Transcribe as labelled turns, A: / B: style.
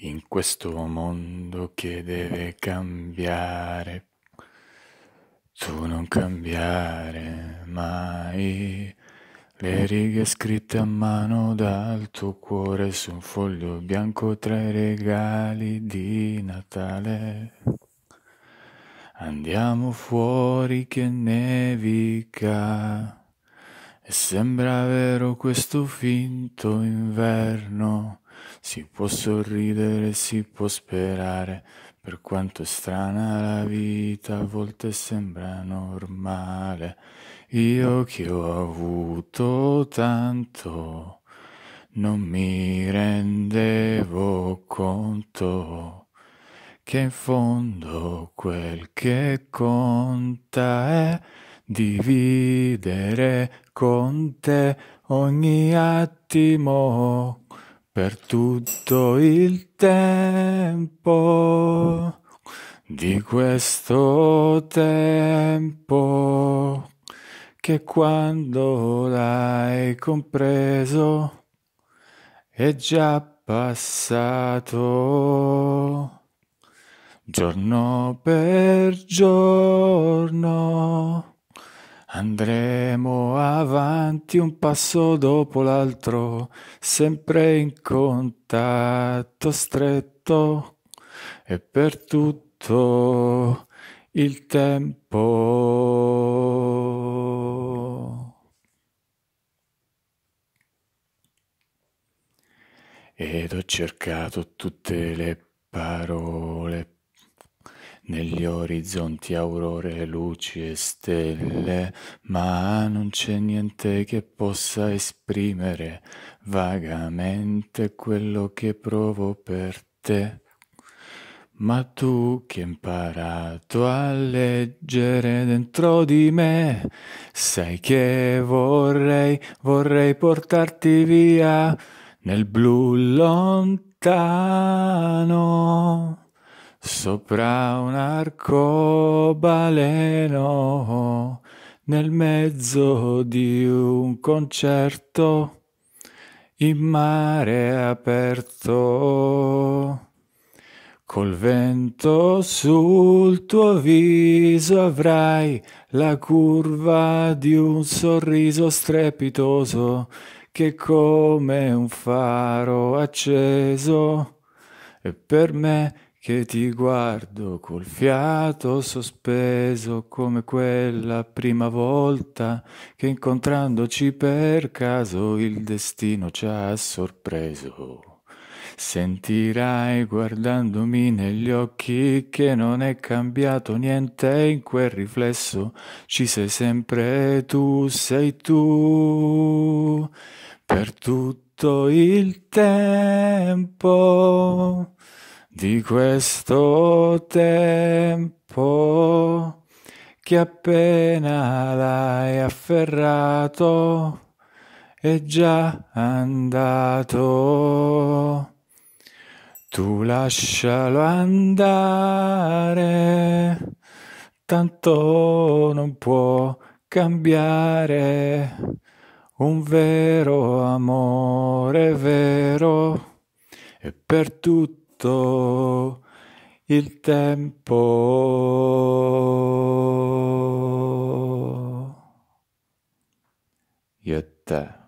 A: in questo mondo che deve cambiare. Tu non cambiare mai. Le righe scritte a mano dal tuo cuore su un foglio bianco tra i regali di Natale. Andiamo fuori che nevica. E sembra vero questo finto inverno si può sorridere, si può sperare, per quanto è strana la vita, a volte sembra normale. Io che ho avuto tanto, non mi rendevo conto che in fondo quel che conta è dividere con te ogni attimo. Per tutto il tempo di questo tempo che quando l'hai compreso è già passato giorno per giorno Andremo avanti un passo dopo l'altro, sempre in contatto stretto e per tutto il tempo. Ed ho cercato tutte le parole negli orizzonti aurore, luci e stelle, ma non c'è niente che possa esprimere vagamente quello che provo per te. Ma tu che hai imparato a leggere dentro di me, sai che vorrei, vorrei portarti via nel blu lontano. Sopra un arcobaleno, nel mezzo di un concerto, in mare aperto. Col vento sul tuo viso avrai la curva di un sorriso strepitoso che come un faro acceso e per me che ti guardo col fiato sospeso come quella prima volta che incontrandoci per caso il destino ci ha sorpreso. Sentirai guardandomi negli occhi che non è cambiato niente in quel riflesso, ci sei sempre tu, sei tu per tutto il tempo di questo tempo che appena l'hai afferrato è già andato. Tu lascialo andare, tanto non può cambiare un vero amore vero e per tutti fatto il tempo. Io e te.